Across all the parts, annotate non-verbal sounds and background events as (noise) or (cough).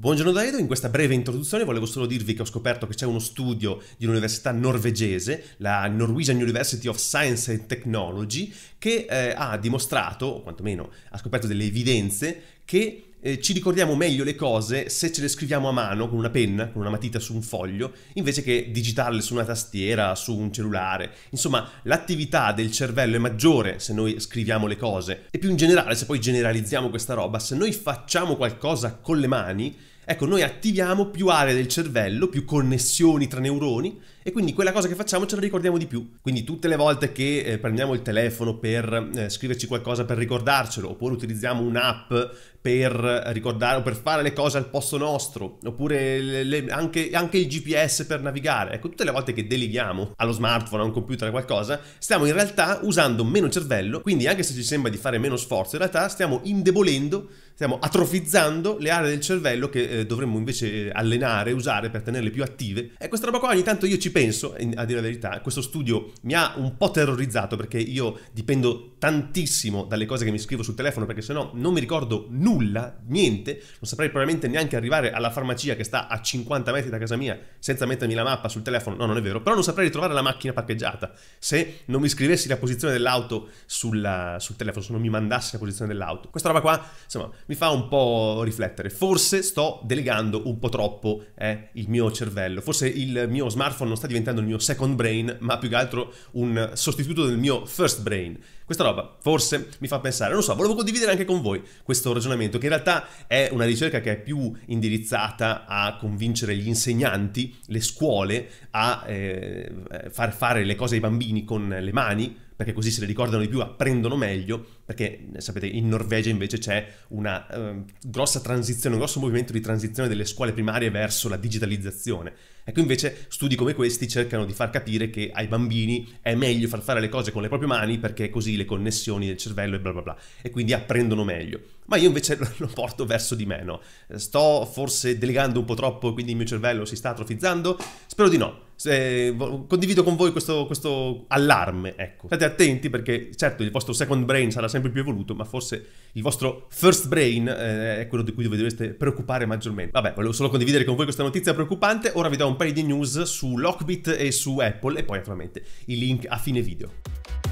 Buongiorno da Edo, in questa breve introduzione volevo solo dirvi che ho scoperto che c'è uno studio di un'università norvegese, la Norwegian University of Science and Technology, che eh, ha dimostrato, o quantomeno ha scoperto delle evidenze, che eh, ci ricordiamo meglio le cose se ce le scriviamo a mano con una penna, con una matita su un foglio, invece che digitarle su una tastiera, su un cellulare. Insomma, l'attività del cervello è maggiore se noi scriviamo le cose. E più in generale, se poi generalizziamo questa roba, se noi facciamo qualcosa con le mani, Ecco, noi attiviamo più aree del cervello, più connessioni tra neuroni e quindi quella cosa che facciamo ce la ricordiamo di più. Quindi tutte le volte che eh, prendiamo il telefono per eh, scriverci qualcosa per ricordarcelo, oppure utilizziamo un'app per ricordare o per fare le cose al posto nostro, oppure le, le, anche, anche, il GPS per navigare, ecco, tutte le volte che deleghiamo allo smartphone, a un computer, qualcosa, stiamo in realtà usando meno cervello, quindi anche se ci sembra di fare meno sforzo, in realtà stiamo indebolendo, stiamo atrofizzando le aree del cervello che eh, dovremmo invece eh, allenare, usare per tenerle più attive. E questa roba qua ogni tanto io ci penso, a dire la verità, questo studio mi ha un po' terrorizzato perché io dipendo tantissimo dalle cose che mi scrivo sul telefono perché sennò non mi ricordo nulla, niente, non saprei probabilmente neanche arrivare alla farmacia che sta a 50 metri da casa mia senza mettermi la mappa sul telefono, no non è vero, però non saprei ritrovare la macchina parcheggiata se non mi scrivessi la posizione dell'auto sulla, sul telefono, se non mi mandassi la posizione dell'auto. Questa roba qua, insomma, mi fa un po' riflettere, forse sto delegando un po' troppo eh, il mio cervello, forse il mio smartphone non sta diventando il mio second brain, ma più che altro un sostituto del mio first brain. Questa roba forse mi fa pensare, non lo so, volevo condividere anche con voi questo ragionamento, che in realtà è una ricerca che è più indirizzata a convincere gli insegnanti, le scuole, a eh, eh far fare le cose ai bambini con le mani, perché così se le ricordano di più, apprendono meglio, perché eh, sapete in Norvegia invece c'è una eh, grossa transizione, un grosso movimento di transizione delle scuole primarie verso la digitalizzazione. Ecco invece studi come questi cercano di far capire che ai bambini è meglio far fare le cose con le proprie mani perché così le connessioni del cervello e bla bla bla, e quindi apprendono meglio. Ma io invece (laughs) lo porto verso di me, no? Sto forse delegando un po' troppo, e quindi il mio cervello si sta atrofizzando? Spero di no. Eh, condivido con voi questo, questo, allarme, ecco. State attenti perché certo il vostro second brain sarà sempre più evoluto, ma forse il vostro first brain eh, è quello di cui dovreste preoccupare maggiormente. Vabbè, volevo solo condividere con voi questa notizia preoccupante, ora vi do un paio di news su Lockbit e su Apple e poi naturalmente il link a fine video.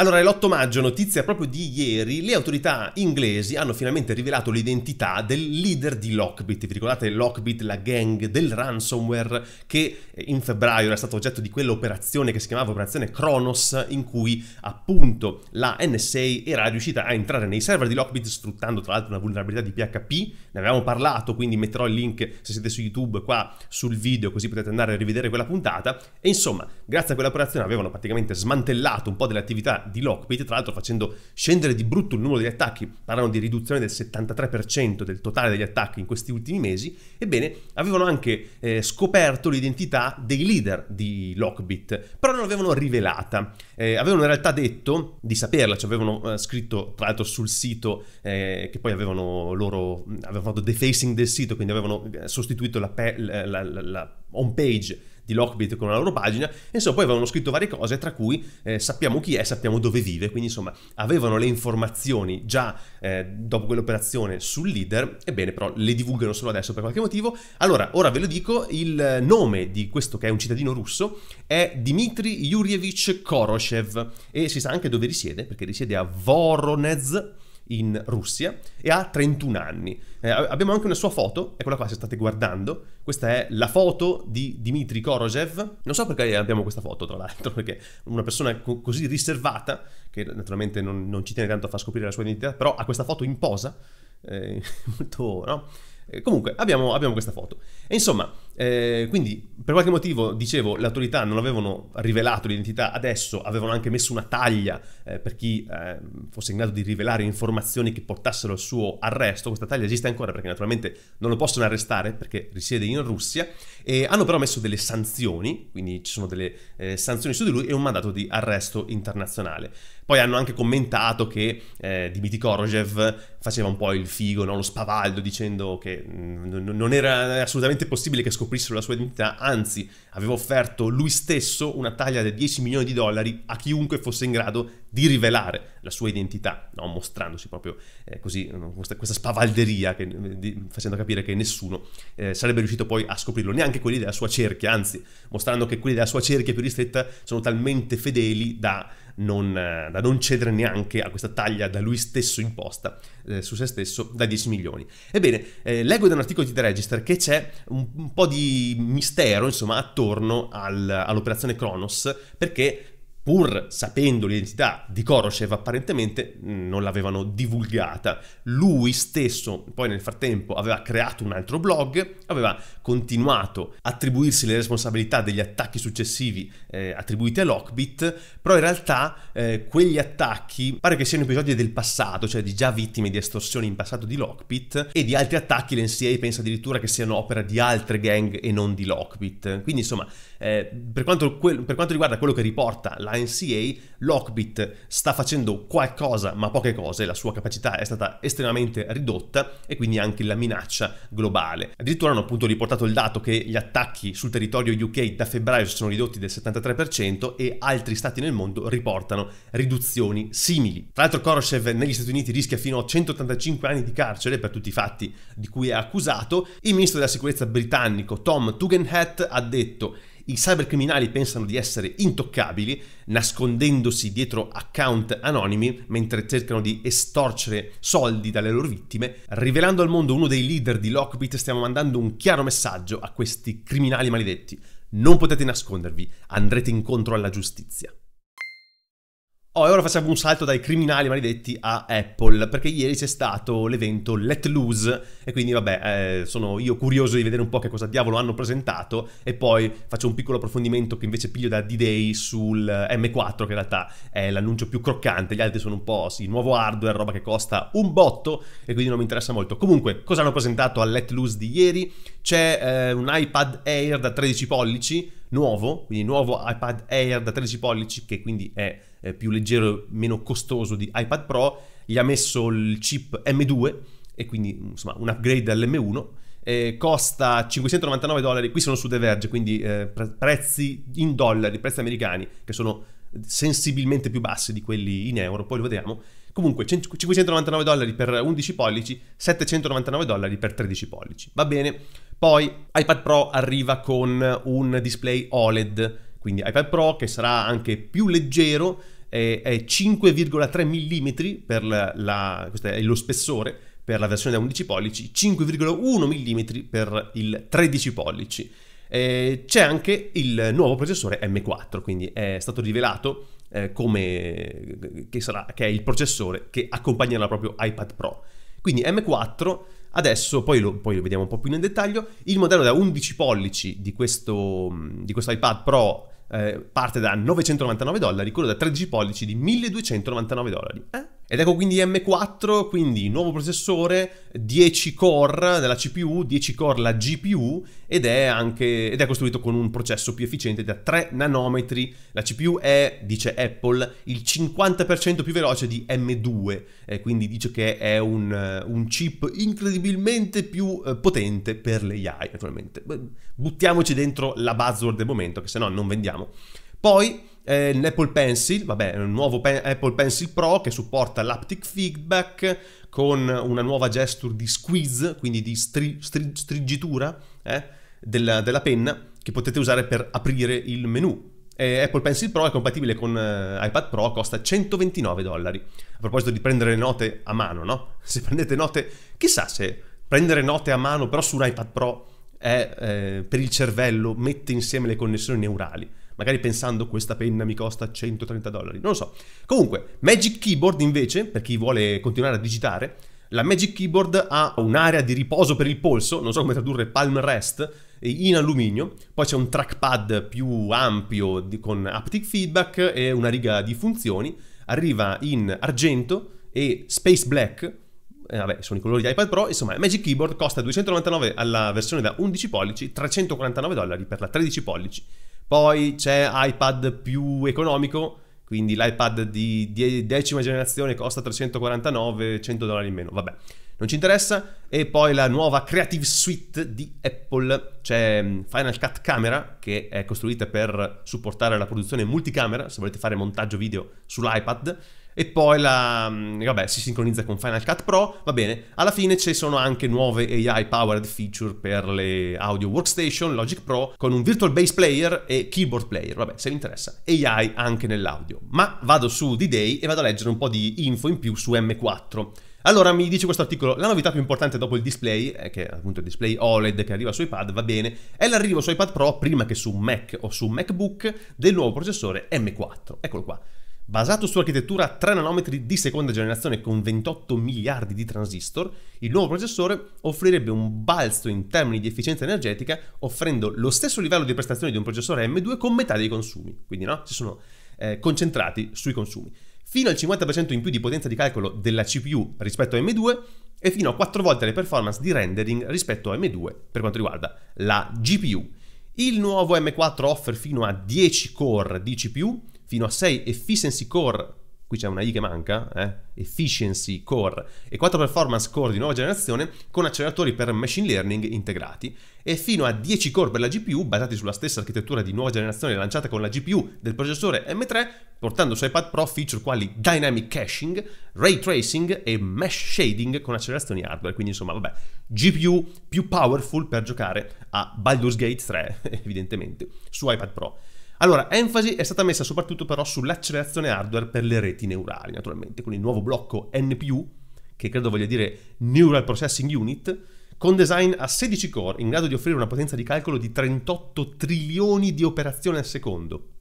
Allora, l'8 maggio, notizia proprio di ieri, le autorità inglesi hanno finalmente rivelato l'identità del leader di Lockbit. Vi ricordate Lockbit, la gang del ransomware che eh, in febbraio era stato oggetto di quell'operazione che si chiamava operazione Kronos, in cui appunto la NSA era riuscita a entrare nei server di Lockbit sfruttando tra l'altro una vulnerabilità di PHP. Ne avevamo parlato, quindi metterò il link se siete su YouTube qua sul video così potete andare a rivedere quella puntata. E insomma, grazie a quell'operazione avevano praticamente smantellato un po' delle attività di Lockbit, tra l'altro facendo scendere di brutto il numero degli attacchi, parlano di riduzione del 73% del totale degli attacchi in questi ultimi mesi, ebbene avevano anche eh, scoperto l'identità dei leader di Lockbit, però non l'avevano rivelata, eh, avevano in realtà detto di saperla, ci cioè avevano eh, scritto tra l'altro sul sito eh, che poi avevano loro, avevano fatto defacing del sito, quindi avevano eh, sostituito la, pe- la, la, la home page di Lockbit con la loro pagina, e insomma poi avevano scritto varie cose tra cui eh, sappiamo chi è, sappiamo dove vive, quindi insomma avevano le informazioni già eh, dopo quell'operazione sul leader, ebbene però le divulgano solo adesso per qualche motivo. Allora, ora ve lo dico, il nome di questo che è un cittadino russo è Dmitry Yurievich Koroshev e si sa anche dove risiede, perché risiede a Voronezh in Russia e ha 31 anni. Eh, abbiamo anche una sua foto, eccola qua se state guardando, questa è la foto di Dmitry Korosev. Non so perché abbiamo questa foto tra l'altro, (laughs) perché una persona co- così riservata, che naturalmente non, non, ci tiene tanto a far scoprire la sua identità, però ha questa foto in posa, eh, (laughs) molto... no? Eh, comunque, abbiamo, abbiamo, questa foto. E insomma, eh, quindi per qualche motivo, dicevo, le autorità non avevano rivelato l'identità adesso, avevano anche messo una taglia eh, per chi eh, fosse in grado di rivelare informazioni che portassero al suo arresto. Questa taglia esiste ancora perché naturalmente non lo possono arrestare perché risiede in Russia. E hanno però messo delle sanzioni, quindi ci sono delle eh, sanzioni su di lui e un mandato di arresto internazionale. Poi hanno anche commentato che eh, Dimitri Korojev faceva un po' il figo, no? lo spavaldo, dicendo che mm, n- non era assolutamente possibile che scoprissero la sua identità, anzi aveva offerto lui stesso una taglia da 10 milioni di dollari a chiunque fosse in grado di rivelare la sua identità, no? mostrandosi proprio eh, così, questa, spavalderia, che, eh, di, facendo capire che nessuno eh, sarebbe riuscito poi a scoprirlo, neanche quelli della sua cerchia, anzi mostrando che quelli della sua cerchia più ristretta sono talmente fedeli da non, eh, da non cedere neanche a questa taglia da lui stesso imposta eh, su se stesso da 10 milioni. Ebbene, eh, leggo da un articolo di The Register che c'è un, un po' di mistero, insomma, attorno al, all'operazione Kronos, perché pur sapendo l'identità di Koroshev, apparentemente mm, non l'avevano divulgata. Lui stesso, poi nel frattempo, aveva creato un altro blog, aveva continuato a attribuirsi le responsabilità degli attacchi successivi eh, attribuiti a Lockbit, però in realtà eh, quegli attacchi pare che siano episodi del passato, cioè di già vittime di estorsioni in passato di Lockbit, e di altri attacchi l'NCA pensa addirittura che siano opera di altre gang e non di Lockbit. Quindi insomma eh, per, quanto, per, quanto, riguarda quello che riporta la NCA, Lockbit sta facendo qualcosa, ma poche cose, la sua capacità è stata estremamente ridotta e quindi anche la minaccia globale. Addirittura hanno appunto riportato il dato che gli attacchi sul territorio UK da febbraio si sono ridotti del 73% e altri stati nel mondo riportano riduzioni simili. Tra l'altro Khrushchev negli Stati Uniti rischia fino a 185 anni di carcere per tutti i fatti di cui è accusato. Il ministro della sicurezza britannico Tom Tugendhat ha detto i cybercriminali pensano di essere intoccabili, nascondendosi dietro account anonimi mentre cercano di estorcere soldi dalle loro vittime. Rivelando al mondo uno dei leader di Lockbit, stiamo mandando un chiaro messaggio a questi criminali maledetti. Non potete nascondervi, andrete incontro alla giustizia. Oh, e ora facciamo un salto dai criminali maledetti a Apple, perché ieri c'è stato l'evento Let Loose e quindi vabbè, eh, sono io curioso di vedere un po' che cosa diavolo hanno presentato e poi faccio un piccolo approfondimento che invece piglio da D-Day sul eh, M4 che in realtà è l'annuncio più croccante, gli altri sono un po' sì, nuovo hardware, roba che costa un botto e quindi non mi interessa molto. Comunque, cosa hanno presentato al Let Loose di ieri? c'è eh, un iPad Air da 13 pollici nuovo, quindi nuovo iPad Air da 13 pollici che quindi è eh, più leggero e meno costoso di iPad Pro, gli ha messo il chip M2 e quindi insomma un upgrade all'M1. Eh, costa 599 dollari, qui sono su The Verge, quindi eh, pre- prezzi in dollari, prezzi americani che sono sensibilmente più bassi di quelli in euro, poi lo vediamo. Comunque 599 dollari per 11 pollici, 799 dollari per 13 pollici. Va bene, poi iPad Pro arriva con un display OLED, quindi iPad Pro che sarà anche più leggero, è, è 5,3 mm per la, la, questo è lo spessore per la versione da 11 pollici, 5,1 mm per il 13 pollici. Eh, c'è anche il nuovo processore M4, quindi è stato rivelato eh, come che, sarà, che è il processore che accompagnerà proprio iPad Pro. Quindi M4 Adesso, poi lo, poi lo, vediamo un po' più nel dettaglio, il modello da 11 pollici di questo, mm, di questo iPad Pro eh, parte da 999 dollari, quello da 13 pollici di 1299 dollari. Eh? Ed ecco quindi M4, quindi nuovo processore, 10 core della CPU, 10 core la GPU ed è, anche, ed è costruito con un processo più efficiente da 3 nanometri. La CPU è, dice Apple, il 50% più veloce di M2, eh, quindi dice che è un, un chip incredibilmente più eh, potente per l'AI, naturalmente. Beh, buttiamoci dentro la buzzword del momento, che se no non vendiamo. Poi eh, l'Apple Pencil, vabbè, un nuovo Pen- Apple Pencil Pro che supporta l'aptic feedback con una nuova gesture di squeeze, quindi di stri- stri- strigitura eh, della, della penna che potete usare per aprire il menu. Apple Pencil Pro è compatibile con eh, iPad Pro, costa 129 dollari. A proposito di prendere note a mano, no? (laughs) Se prendete note, chissà se prendere note a mano però su un iPad Pro è eh, per il cervello, mette insieme le connessioni neurali magari pensando questa penna mi costa 130 dollari, non lo so. Comunque, Magic Keyboard invece, per chi vuole continuare a digitare, la Magic Keyboard ha un'area di riposo per il polso, non so come tradurre palm rest, in alluminio, poi c'è un trackpad più ampio di, con haptic feedback e una riga di funzioni, arriva in argento e space black, eh, vabbè, sono i colori di iPad Pro, insomma, Magic Keyboard costa 299 alla versione da 11 pollici, 349 dollari per la 13 pollici poi c'è iPad più economico, quindi l'iPad di decima generazione costa 349, 100 dollari in meno, vabbè, non ci interessa. E poi la nuova Creative Suite di Apple, c'è mm, Final Cut Camera, che è costruita per supportare la produzione multicamera, se volete fare montaggio video sull'iPad e poi la, mm, vabbè, si sincronizza con Final Cut Pro, va bene. Alla fine ci sono anche nuove AI powered feature per le audio workstation, Logic Pro, con un virtual bass player e keyboard player, vabbè, se vi interessa. AI anche nell'audio. Ma vado su D-Day e vado a leggere un po' di info in più su M4. Allora mi dice questo articolo, la novità più importante dopo il display, eh, che è appunto il display OLED che arriva su iPad, va bene, è l'arrivo su iPad Pro prima che su Mac o su MacBook del nuovo processore M4. Eccolo qua. Basato su architettura 3 nanometri di seconda generazione con 28 miliardi di transistor, il nuovo processore offrirebbe un balzo in termini di efficienza energetica, offrendo lo stesso livello di prestazione di un processore M2 con metà dei consumi. Quindi no, si sono eh, concentrati sui consumi. Fino al 50% in più di potenza di calcolo della CPU rispetto a M2 e fino a 4 volte le performance di rendering rispetto a M2 per quanto riguarda la GPU. Il nuovo M4 offre fino a 10 core di CPU fino a 6 efficiency core, qui c'è una i che manca, eh? efficiency core, e 4 performance core di nuova generazione con acceleratori per machine learning integrati, e fino a 10 core per la GPU basati sulla stessa architettura di nuova generazione lanciata con la GPU del processore M3, portando su iPad Pro feature quali dynamic caching, ray tracing e mesh shading con accelerazioni hardware, quindi insomma vabbè, GPU più powerful per giocare a Baldur's Gate 3, (laughs) evidentemente, su iPad Pro. Allora, enfasi è stata messa soprattutto però sull'accelerazione hardware per le reti neurali, naturalmente, con il nuovo blocco NPU, che credo voglia dire Neural Processing Unit, con design a 16 core, in grado di offrire una potenza di calcolo di 38 trilioni di operazioni al secondo.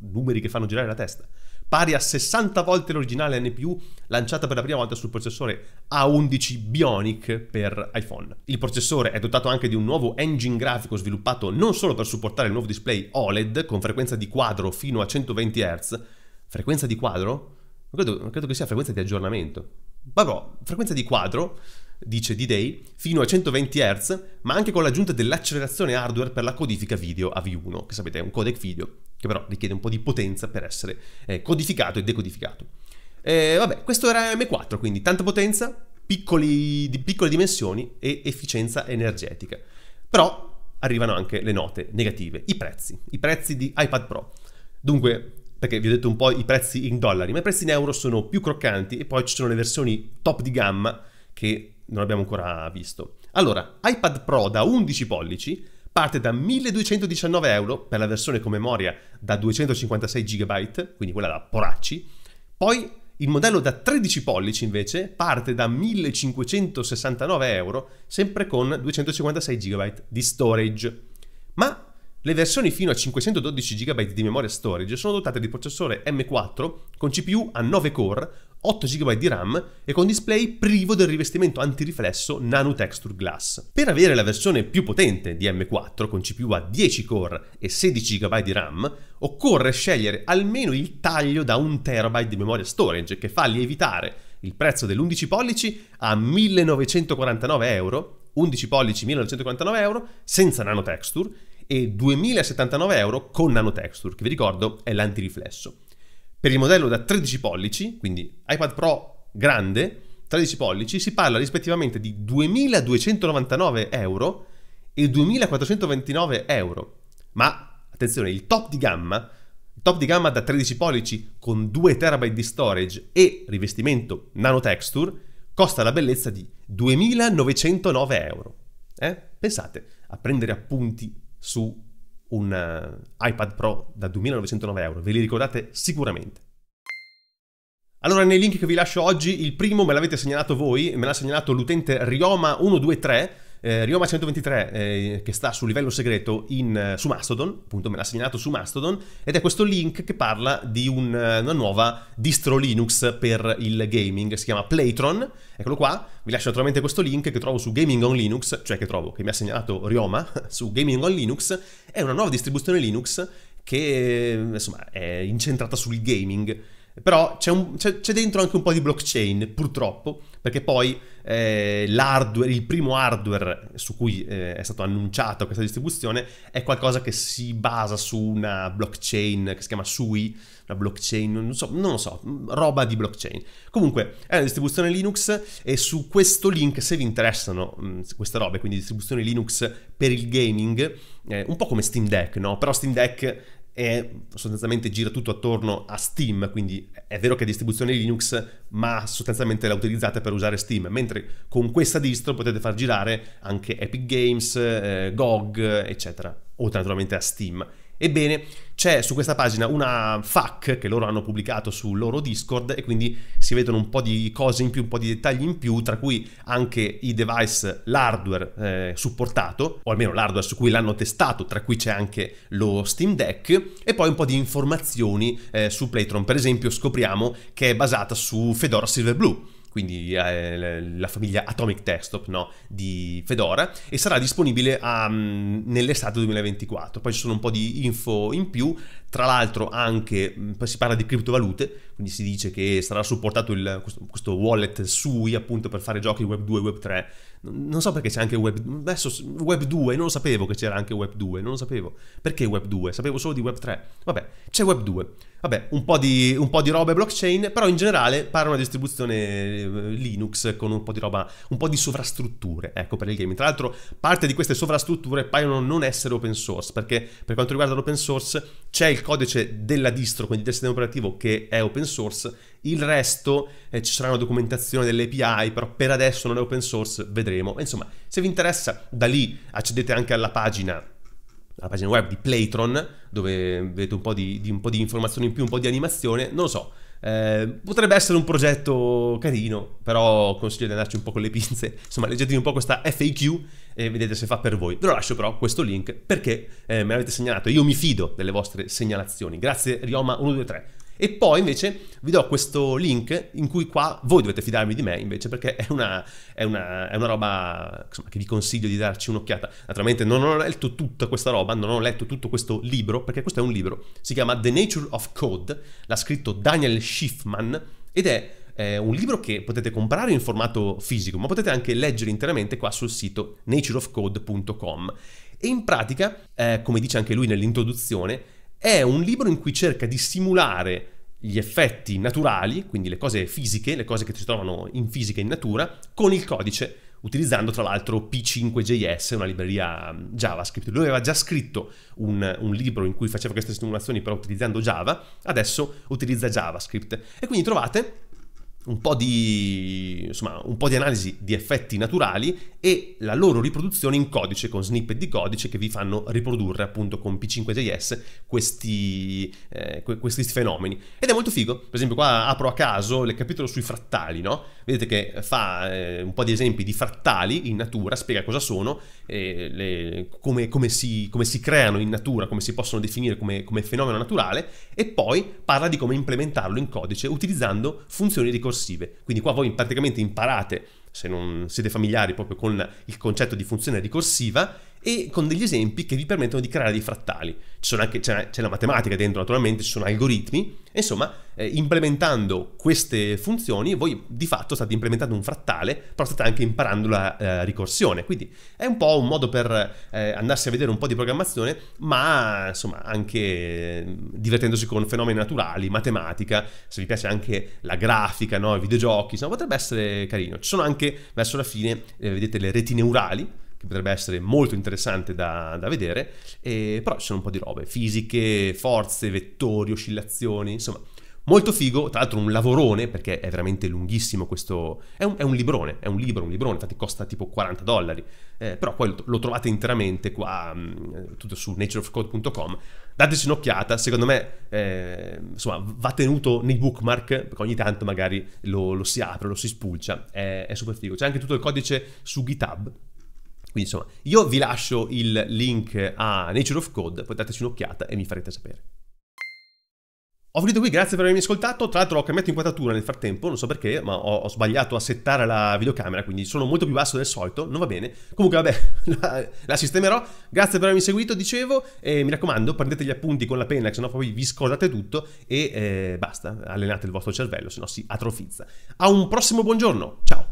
Numeri che fanno girare la testa pari a 60 volte l'originale NPU lanciata per la prima volta sul processore A11 Bionic per iPhone. Il processore è dotato anche di un nuovo engine grafico sviluppato non solo per supportare il nuovo display OLED con frequenza di quadro fino a 120 Hz, frequenza di quadro? Credo, credo che sia frequenza di aggiornamento. Vabbè, frequenza di quadro dice D-Day, fino a 120 Hz, ma anche con l'aggiunta dell'accelerazione hardware per la codifica video AV1, che sapete è un codec video che però richiede un po' di potenza per essere eh, codificato e decodificato. Eh, vabbè, questo era M4, quindi tanta potenza, piccoli, di piccole dimensioni e efficienza energetica. Però arrivano anche le note negative, i prezzi, i prezzi di iPad Pro. Dunque, perché vi ho detto un po' i prezzi in dollari, ma i prezzi in euro sono più croccanti e poi ci sono le versioni top di gamma che non abbiamo ancora visto. Allora, iPad Pro da 11 pollici parte da 1219 euro per la versione con memoria da 256 GB, quindi quella da Poracci. Poi il modello da 13 pollici invece parte da 1569 euro, sempre con 256 GB di storage. Ma le versioni fino a 512 GB di memoria storage sono dotate di processore M4 con CPU a 9 core 8 GB di RAM e con display privo del rivestimento antiriflesso Nano Texture Glass. Per avere la versione più potente di M4 con CPU a 10 core e 16 GB di RAM, occorre scegliere almeno il taglio da 1 TB di memoria storage che fa lievitare il prezzo dell'11 pollici a 1949 euro, 11 pollici 1949 euro senza Nano Texture e 2079 euro con Nano Texture, che vi ricordo è l'antiriflesso. Per il modello da 13 pollici, quindi iPad Pro grande, 13 pollici, si parla rispettivamente di 2.299 euro e 2.429 euro. Ma, attenzione, il top di gamma top di gamma da 13 pollici con 2 TB di storage e rivestimento nano texture, costa la bellezza di 2.909 euro. Eh? Pensate a prendere appunti su un uh, iPad Pro da 2909 euro, ve li ricordate sicuramente. Allora, nei link che vi lascio oggi, il primo me l'avete segnalato voi, me l'ha segnalato l'utente Rioma123, eh, Rioma 123 eh, che sta sul livello segreto in, eh, su Mastodon, appunto me l'ha segnalato su Mastodon, ed è questo link che parla di un, eh, una nuova distro Linux per il gaming, si chiama Playtron, eccolo qua, vi lascio naturalmente questo link che trovo su Gaming on Linux, cioè che trovo, che mi ha segnalato Rioma (laughs) su Gaming on Linux, è una nuova distribuzione Linux che insomma è incentrata sul gaming però c'è, un, c'è, c'è, dentro anche un po' di blockchain, purtroppo, perché poi eh, l'hardware, il primo hardware su cui eh, è stato annunciato questa distribuzione è qualcosa che si basa su una blockchain che si chiama SUI, una blockchain, non, so, non lo so, roba di blockchain. Comunque è una distribuzione Linux e su questo link, se vi interessano mh, mm, queste robe, quindi distribuzioni Linux per il gaming, eh, un po' come Steam Deck, no? Però Steam Deck è, sostanzialmente gira tutto attorno a Steam, quindi è vero che è distribuzione Linux, ma sostanzialmente la utilizzate per usare Steam, mentre con questa distro potete far girare anche Epic Games, eh, GOG, eccetera, oltre naturalmente a Steam. Ebbene, c'è su questa pagina una FAQ che loro hanno pubblicato sul loro Discord e quindi si vedono un po' di cose in più, un po' di dettagli in più, tra cui anche i device, l'hardware eh, supportato, o almeno l'hardware su cui l'hanno testato, tra cui c'è anche lo Steam Deck, e poi un po' di informazioni eh, su Playtron. Per esempio scopriamo che è basata su Fedora Silverblue quindi eh, la famiglia Atomic Desktop no, di Fedora, e sarà disponibile a, ehm, nell'estate 2024. Poi ci sono un po' di info in più, tra l'altro anche mm, si parla di criptovalute, quindi si dice che sarà supportato il, questo, questo, wallet SUI appunto per fare giochi Web 2 e Web 3. Non so perché c'è anche Web, adesso, Web 2, non lo sapevo che c'era anche Web 2, non lo sapevo. Perché Web 2? Sapevo solo di Web 3. Vabbè, c'è Web 2. Vabbè, un po, di, un po' di roba blockchain, però in generale pare una distribuzione eh, Linux con un po' di roba, un po' di sovrastrutture, ecco, per il gaming. Tra l'altro, parte di queste sovrastrutture paiono non essere open source, perché per quanto riguarda l'open source c'è il codice della distro, quindi del sistema operativo, che è open source, il resto eh, ci sarà una documentazione dell'API, API, però per adesso non è open source, vedremo. Insomma, se vi interessa, da lì accedete anche alla pagina, alla pagina web di Playtron, dove vedete un po' di, di, un po' di informazioni in più, un po' di animazione, non lo so. Eh, potrebbe essere un progetto carino, però consiglio di andarci un po' con le pinze. Insomma, leggetevi un po' questa FAQ e vedete se fa per voi. Ve lo lascio però questo link perché eh, me l'avete segnalato. Io mi fido delle vostre segnalazioni. Grazie Rioma123. E poi invece vi do questo link in cui qua voi dovete fidarvi di me invece perché è una, è una, è una roba insomma, che vi consiglio di darci un'occhiata. Naturalmente non ho letto tutta questa roba, non ho letto tutto questo libro perché questo è un libro, si chiama The Nature of Code, l'ha scritto Daniel Schiffman ed è è un libro che potete comprare in formato fisico, ma potete anche leggere interamente qua sul sito natureofcode.com. E in pratica, eh, come dice anche lui nell'introduzione, è un libro in cui cerca di simulare gli effetti naturali, quindi le cose fisiche, le cose che si trovano in fisica e in natura, con il codice, utilizzando tra l'altro P5JS, una libreria mm, JavaScript. Lui aveva già scritto un, un libro in cui faceva queste simulazioni però utilizzando Java, adesso utilizza JavaScript. E quindi trovate un po, di, insomma, un po' di analisi di effetti naturali e la loro riproduzione in codice con snippet di codice che vi fanno riprodurre appunto con P5JS questi, eh, questi fenomeni. Ed è molto figo, per esempio qua apro a caso il capitolo sui frattali, no? Vedete che fa eh, un po' di esempi di frattali in natura, spiega cosa sono, eh, le, come, come, si, come, si, creano in natura, come si possono definire come, come fenomeno naturale e poi parla di come implementarlo in codice utilizzando funzioni di ricorsive ricorsive. Quindi qua voi praticamente imparate, se non siete familiari proprio con il concetto di funzione ricorsiva, e con degli esempi che vi permettono di creare dei frattali. Anche, c'è, c'è, la matematica dentro, naturalmente, ci sono algoritmi. Insomma, eh, implementando queste funzioni, voi di fatto state implementando un frattale, però state anche imparando la eh, ricorsione. Quindi è un po' un modo per eh, andarsi a vedere un po' di programmazione, ma insomma anche eh, divertendosi con fenomeni naturali, matematica, se vi piace anche la grafica, no? i videogiochi, insomma potrebbe essere carino. Ci sono anche verso la fine, eh, vedete, le reti neurali che potrebbe essere molto interessante da, da vedere, e, però ci sono un po' di robe, fisiche, forze, vettori, oscillazioni, insomma, Molto figo, tra l'altro un lavorone, perché è veramente lunghissimo questo... È un, è un, librone, è un libro, un librone, infatti costa tipo 40 dollari, eh, però poi lo, lo, trovate interamente qua, mm, tutto su natureofcode.com. Dateci un'occhiata, secondo me, eh, insomma, va tenuto nei bookmark, perché ogni tanto magari lo, lo si apre, lo si spulcia, è, è super figo. C'è anche tutto il codice su GitHub, quindi insomma, io vi lascio il link a Nature of Code, poi dateci un'occhiata e mi farete sapere. Ho finito qui, grazie per avermi ascoltato, tra l'altro ho cambiato inquadratura nel frattempo, non so perché, ma ho, ho, sbagliato a settare la videocamera, quindi sono molto più basso del solito, non va bene. Comunque vabbè, (laughs) la, la sistemerò, grazie per avermi seguito, dicevo, e mi raccomando, prendete gli appunti con la penna, sennò poi vi scordate tutto e eh, basta, allenate il vostro cervello, sennò si atrofizza. A un prossimo buongiorno, ciao!